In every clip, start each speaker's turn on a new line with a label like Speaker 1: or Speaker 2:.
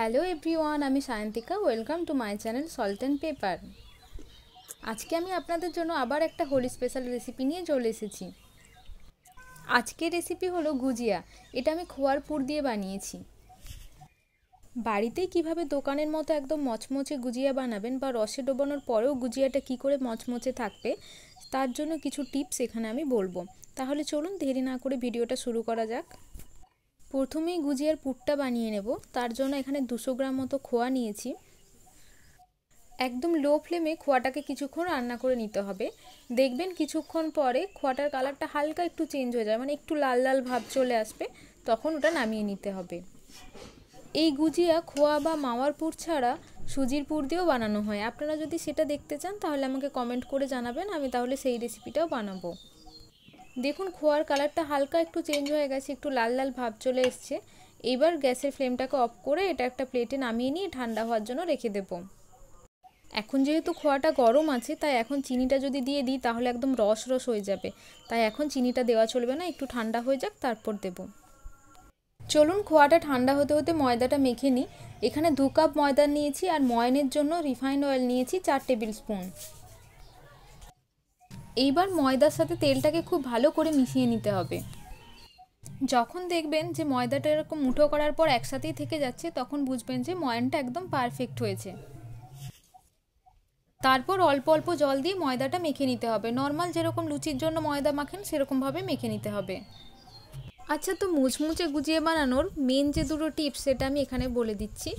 Speaker 1: hello everyone আমি Sayantika welcome to my channel salt and pepper আজকে আমি আপনাদের জন্য আবার একটা হোলি স্পেশাল রেসিপি নিয়ে চলে এসেছি আজকের রেসিপি হলো গুজিয়া এটা আমি খোয়ার পুর দিয়ে বানিয়েছি বাড়িতে কিভাবে দোকানের মতো একদম মচমচে গুজিয়া বানাবেন বা রসে ডোবানোর পরেও গুজিয়াটা কি করে মচমচে থাকবে তার জন্য কিছু টিপস এখানে আমি বলবো তাহলে চলুন দেরি না করে ভিডিওটা শুরু করা যাক প্রথমেই গুজিয়ার পুরটা বানিয়ে নেব তার জন্য এখানে দুশো গ্রাম মতো খোয়া নিয়েছি একদম লো ফ্লেমে খোয়াটাকে কিছুক্ষণ রান্না করে নিতে হবে দেখবেন কিছুক্ষণ পরে খোয়াটার কালারটা হালকা একটু চেঞ্জ হয়ে যায় মানে একটু লাল লাল ভাব চলে আসবে তখন ওটা নামিয়ে নিতে হবে এই গুজিয়া খোয়া বা মাওয়ার পুর ছাড়া সুজির পুর দিয়েও বানানো হয় আপনারা যদি সেটা দেখতে চান তাহলে আমাকে কমেন্ট করে জানাবেন আমি তাহলে সেই রেসিপিটাও বানাবো দেখুন খোয়ার কালারটা হালকা একটু চেঞ্জ হয়ে গেছে একটু লাল লাল ভাব চলে এসছে এবার গ্যাসের ফ্লেমটাকে অফ করে এটা একটা প্লেটে নামিয়ে নিয়ে ঠান্ডা হওয়ার জন্য রেখে দেব এখন যেহেতু খোয়াটা গরম আছে তাই এখন চিনিটা যদি দিয়ে দিই তাহলে একদম রস রস হয়ে যাবে তাই এখন চিনিটা দেওয়া চলবে না একটু ঠান্ডা হয়ে যাক তারপর দেবো চলুন খোয়াটা ঠান্ডা হতে হতে ময়দাটা মেখে নিই এখানে দু কাপ ময়দা নিয়েছি আর ময়নের জন্য রিফাইন্ড অয়েল নিয়েছি চার টেবিল স্পুন এইবার ময়দার সাথে তেলটাকে খুব ভালো করে মিশিয়ে নিতে হবে যখন দেখবেন যে ময়দাটা এরকম মুঠো করার পর একসাথেই থেকে যাচ্ছে তখন বুঝবেন যে ময়নটা একদম পারফেক্ট হয়েছে তারপর অল্প অল্প জল দিয়ে ময়দাটা মেখে নিতে হবে নর্মাল যেরকম লুচির জন্য ময়দা মাখেন সেরকমভাবে মেখে নিতে হবে আচ্ছা তো মুচমুচে গুজিয়ে বানানোর মেন যে দুটো টিপস সেটা আমি এখানে বলে দিচ্ছি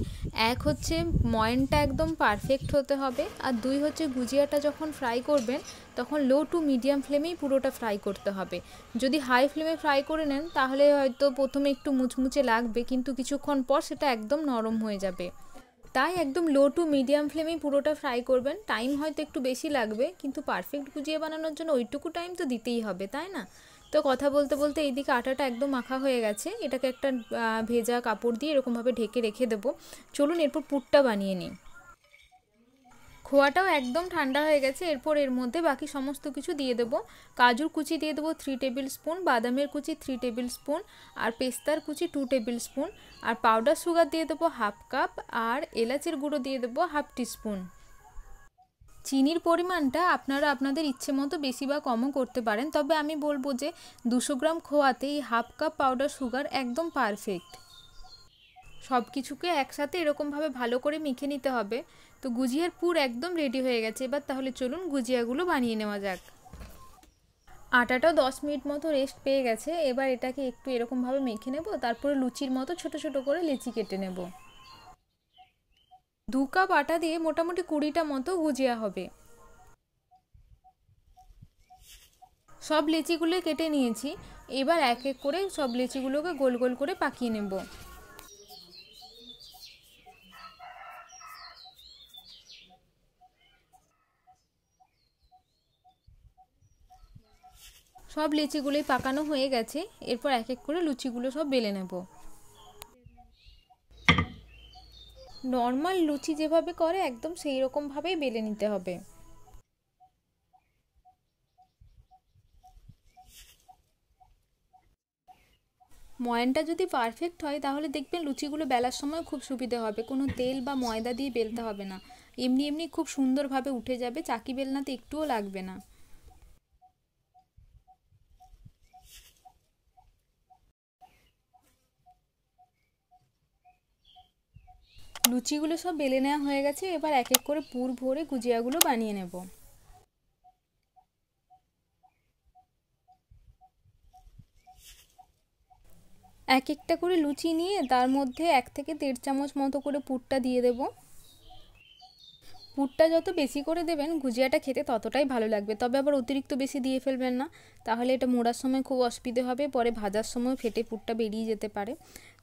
Speaker 1: এক হচ্ছে ময়নটা একদম পারফেক্ট হতে হবে আর দুই হচ্ছে গুজিয়াটা যখন ফ্রাই করবেন তখন লো টু মিডিয়াম ফ্লেমেই পুরোটা ফ্রাই করতে হবে যদি হাই ফ্লেমে ফ্রাই করে নেন তাহলে হয়তো প্রথমে একটু মুচমুচে লাগবে কিন্তু কিছুক্ষণ পর সেটা একদম নরম হয়ে যাবে তাই একদম লো টু মিডিয়াম ফ্লেমে পুরোটা ফ্রাই করবেন টাইম হয়তো একটু বেশি লাগবে কিন্তু পারফেক্ট গুজিয়ে বানানোর জন্য ওইটুকু টাইম তো দিতেই হবে তাই না তো কথা বলতে বলতে এইদিকে আটাটা একদম মাখা হয়ে গেছে এটাকে একটা ভেজা কাপড় দিয়ে এরকমভাবে ঢেকে রেখে দেবো চলুন এরপর পুরটা বানিয়ে নিই খোয়াটাও একদম ঠান্ডা হয়ে গেছে এরপর এর মধ্যে বাকি সমস্ত কিছু দিয়ে দেব কাজুর কুচি দিয়ে দেবো থ্রি টেবিল স্পুন বাদামের কুচি থ্রি টেবিল স্পুন আর পেস্তার কুচি টু টেবিল স্পুন আর পাউডার সুগার দিয়ে দেবো হাফ কাপ আর এলাচের গুঁড়ো দিয়ে দেবো হাফ টিস্পুন চিনির পরিমাণটা আপনারা আপনাদের ইচ্ছে মতো বেশি বা কমও করতে পারেন তবে আমি বলবো যে দুশো গ্রাম খোয়াতে এই হাফ কাপ পাউডার সুগার একদম পারফেক্ট সব কিছুকে একসাথে এরকমভাবে ভালো করে মেখে নিতে হবে তো গুজিয়ার পুর একদম রেডি হয়ে গেছে এবার তাহলে চলুন গুজিয়াগুলো বানিয়ে নেওয়া যাক আটাটাও দশ মিনিট মতো রেস্ট পেয়ে গেছে এবার এটাকে একটু এরকমভাবে মেখে নেব তারপরে লুচির মতো ছোট ছোট করে লেচি কেটে নেবো দু কাপ আটা দিয়ে মোটামুটি কুড়িটা মতো গুজিয়া হবে সব লিচিগুলো কেটে নিয়েছি এবার এক এক করে সব লিচিগুলোকে গোল গোল করে পাকিয়ে নেব সব লিচিগুলোই পাকানো হয়ে গেছে এরপর এক এক করে লুচিগুলো সব বেলে নেবো নর্মাল লুচি যেভাবে করে একদম সেই রকমভাবেই বেলে নিতে হবে ময়ানটা যদি পারফেক্ট হয় তাহলে দেখবেন লুচিগুলো বেলার সময় খুব সুবিধে হবে কোনো তেল বা ময়দা দিয়ে বেলতে হবে না এমনি এমনি খুব সুন্দরভাবে উঠে যাবে চাকি বেলনাতে একটুও লাগবে না লুচিগুলো সব বেলে নেওয়া হয়ে গেছে এবার এক এক করে পুর ভরে গুজিয়াগুলো বানিয়ে নেব এক একটা করে লুচি নিয়ে তার মধ্যে এক থেকে দেড় চামচ মতো করে পুরটা দিয়ে দেব পুরটা যত বেশি করে দেবেন গুজিয়াটা খেতে ততটাই ভালো লাগবে তবে আবার অতিরিক্ত বেশি দিয়ে ফেলবেন না তাহলে এটা মোড়ার সময় খুব অসুবিধে হবে পরে ভাজার সময় ফেটে পুরটা বেরিয়ে যেতে পারে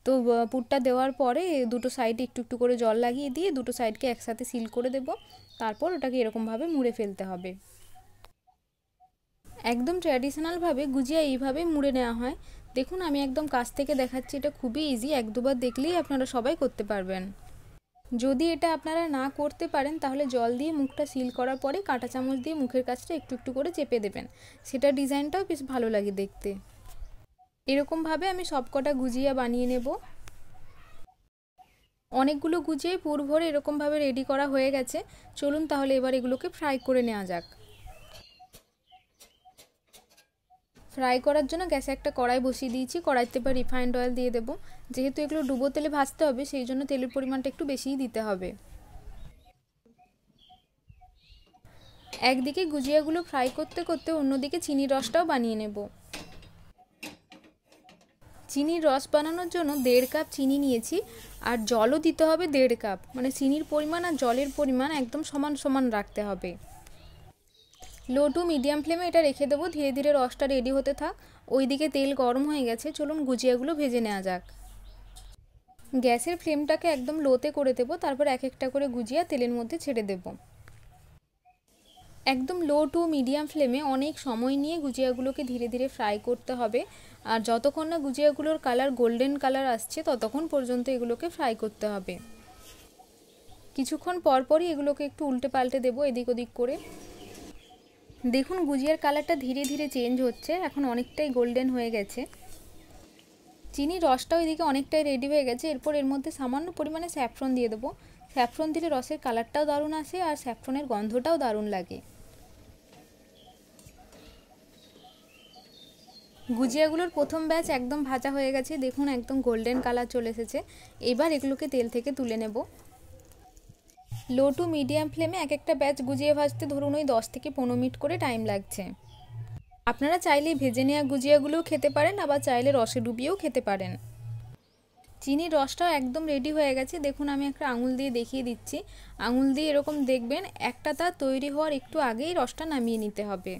Speaker 1: তো পুরটা দেওয়ার পরে দুটো সাইড একটু একটু করে জল লাগিয়ে দিয়ে দুটো সাইডকে একসাথে সিল করে দেব তারপর ওটাকে এরকমভাবে মুড়ে ফেলতে হবে একদম ট্র্যাডিশনালভাবে গুজিয়া এইভাবে মুড়ে নেওয়া হয় দেখুন আমি একদম কাছ থেকে দেখাচ্ছি এটা খুবই ইজি এক দুবার দেখলেই আপনারা সবাই করতে পারবেন যদি এটা আপনারা না করতে পারেন তাহলে জল দিয়ে মুখটা সিল করার পরে কাঁটা চামচ দিয়ে মুখের কাছটা একটু একটু করে চেপে দেবেন সেটা ডিজাইনটাও বেশ ভালো লাগে দেখতে এরকমভাবে আমি সবকটা গুজিয়া বানিয়ে নেব অনেকগুলো গুজিয়ে পুর ভরে এরকমভাবে রেডি করা হয়ে গেছে চলুন তাহলে এবার এগুলোকে ফ্রাই করে নেওয়া যাক ফ্রাই করার জন্য গ্যাসে একটা কড়াই বসিয়ে দিয়েছি কড়াইতে এবার রিফাইন্ড অয়েল দিয়ে দেবো যেহেতু এগুলো ডুবো তেলে ভাজতে হবে সেই জন্য তেলের পরিমাণটা একটু বেশিই দিতে হবে একদিকে গুজিয়াগুলো ফ্রাই করতে করতে অন্যদিকে চিনি রসটাও বানিয়ে নেব চিনির রস বানানোর জন্য দেড় কাপ চিনি নিয়েছি আর জলও দিতে হবে দেড় কাপ মানে চিনির পরিমাণ আর জলের পরিমাণ একদম সমান সমান রাখতে হবে লো টু মিডিয়াম ফ্লেমে এটা রেখে দেবো ধীরে ধীরে রসটা রেডি হতে থাক ওইদিকে তেল গরম হয়ে গেছে চলুন গুজিয়াগুলো ভেজে নেওয়া যাক গ্যাসের ফ্লেমটাকে একদম লোতে করে দেবো তারপর এক একটা করে গুজিয়া তেলের মধ্যে ছেড়ে দেবো একদম লো টু মিডিয়াম ফ্লেমে অনেক সময় নিয়ে গুজিয়াগুলোকে ধীরে ধীরে ফ্রাই করতে হবে আর যতক্ষণ না গুজিয়াগুলোর কালার গোল্ডেন কালার আসছে ততক্ষণ পর্যন্ত এগুলোকে ফ্রাই করতে হবে কিছুক্ষণ পরপরই এগুলোকে একটু উল্টে পাল্টে দেবো এদিক ওদিক করে দেখুন গুজিয়ার কালারটা ধীরে ধীরে চেঞ্জ হচ্ছে এখন অনেকটাই গোল্ডেন হয়ে গেছে চিনি রসটাও এদিকে অনেকটাই রেডি হয়ে গেছে এরপর এর মধ্যে সামান্য পরিমাণে স্যাফ্রন দিয়ে দেবো স্যাফ্রন দিলে রসের কালারটাও দারুণ আসে আর স্যাফ্রনের গন্ধটাও দারুণ লাগে গুজিয়াগুলোর প্রথম ব্যাচ একদম ভাজা হয়ে গেছে দেখুন একদম গোল্ডেন কালার চলে এসেছে এবার এগুলোকে তেল থেকে তুলে নেব লো টু মিডিয়াম ফ্লেমে এক একটা ব্যাচ গুজিয়ে ভাজতে ধরুন ওই দশ থেকে পনেরো মিনিট করে টাইম লাগছে আপনারা চাইলে ভেজে নেওয়া গুজিয়াগুলোও খেতে পারেন আবার চাইলে রসে ডুবিয়েও খেতে পারেন চিনির রসটাও একদম রেডি হয়ে গেছে দেখুন আমি একটা আঙুল দিয়ে দেখিয়ে দিচ্ছি আঙুল দিয়ে এরকম দেখবেন একটা তা তৈরি হওয়ার একটু আগেই রসটা নামিয়ে নিতে হবে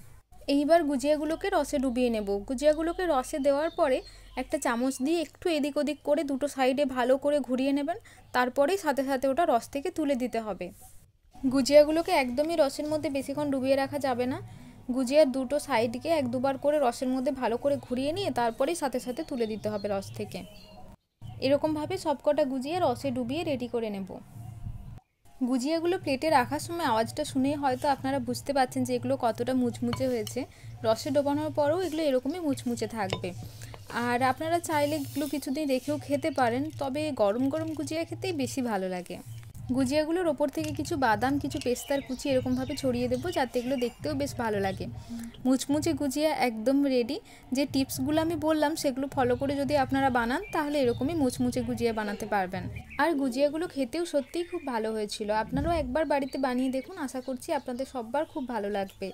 Speaker 1: এইবার গুজিয়াগুলোকে রসে ডুবিয়ে নেব গুজিয়াগুলোকে রসে দেওয়ার পরে একটা চামচ দিয়ে একটু এদিক ওদিক করে দুটো সাইডে ভালো করে ঘুরিয়ে নেবেন তারপরেই সাথে সাথে ওটা রস থেকে তুলে দিতে হবে গুজিয়াগুলোকে একদমই রসের মধ্যে বেশিক্ষণ ডুবিয়ে রাখা যাবে না গুজিয়ার দুটো সাইডকে এক দুবার করে রসের মধ্যে ভালো করে ঘুরিয়ে নিয়ে তারপরেই সাথে সাথে তুলে দিতে হবে রস থেকে এরকমভাবে সবকটা গুজিয়ে রসে ডুবিয়ে রেডি করে নেবো গুজিয়াগুলো প্লেটে রাখার সময় আওয়াজটা শুনেই হয়তো আপনারা বুঝতে পারছেন যে এগুলো কতটা মুচমুচে হয়েছে রসে ডোবানোর পরেও এগুলো এরকমই মুচমুচে থাকবে আর আপনারা চাইলে এগুলো কিছুদিন রেখেও খেতে পারেন তবে গরম গরম গুজিয়া খেতেই বেশি ভালো লাগে গুজিয়াগুলোর ওপর থেকে কিছু বাদাম কিছু পেস্তার কুচি এরকমভাবে ছড়িয়ে দেবো যাতে এগুলো দেখতেও বেশ ভালো লাগে মুচমুচে গুজিয়া একদম রেডি যে টিপসগুলো আমি বললাম সেগুলো ফলো করে যদি আপনারা বানান তাহলে এরকমই মুচমুচে গুজিয়া বানাতে পারবেন আর গুজিয়াগুলো খেতেও সত্যিই খুব ভালো হয়েছিল আপনারাও একবার বাড়িতে বানিয়ে দেখুন আশা করছি আপনাদের সববার খুব ভালো লাগবে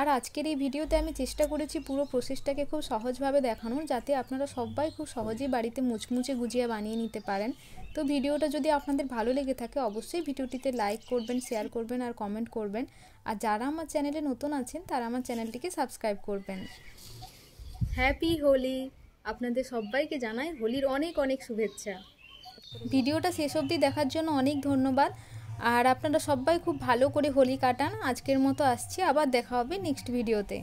Speaker 1: আর আজকের এই ভিডিওতে আমি চেষ্টা করেছি পুরো প্রসেসটাকে খুব সহজভাবে দেখানোর যাতে আপনারা সবাই খুব সহজেই বাড়িতে মুচমুচে গুজিয়া বানিয়ে নিতে পারেন তো ভিডিওটা যদি আপনাদের ভালো লেগে থাকে অবশ্যই ভিডিওটিতে লাইক করবেন শেয়ার করবেন আর কমেন্ট করবেন আর যারা আমার চ্যানেলে নতুন আছেন তারা আমার চ্যানেলটিকে সাবস্ক্রাইব করবেন হ্যাপি হোলি আপনাদের সবাইকে জানাই হোলির অনেক অনেক শুভেচ্ছা ভিডিওটা শেষ অবধি দেখার জন্য অনেক ধন্যবাদ আর আপনারা সবাই খুব ভালো করে হোলি কাটান আজকের মতো আসছি আবার দেখা হবে নেক্সট ভিডিওতে